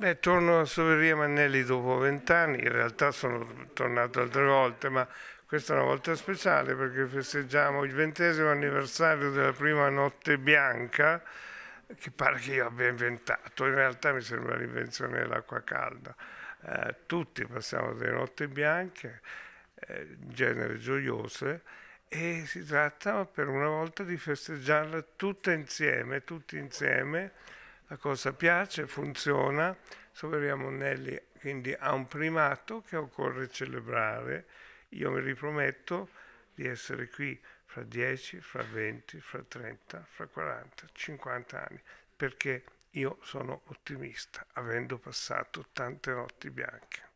Beh, torno a Soveria Mannelli dopo vent'anni, in realtà sono tornato altre volte, ma questa è una volta speciale perché festeggiamo il ventesimo anniversario della prima notte bianca, che pare che io abbia inventato, in realtà mi sembra l'invenzione dell'acqua calda. Eh, tutti passiamo delle notti bianche, eh, genere gioiose, e si tratta per una volta di festeggiarla tutta insieme, tutti insieme la cosa piace, funziona, Saverio Monelli quindi ha un primato che occorre celebrare. Io mi riprometto di essere qui fra 10, fra 20, fra 30, fra 40, 50 anni, perché io sono ottimista, avendo passato tante notti bianche.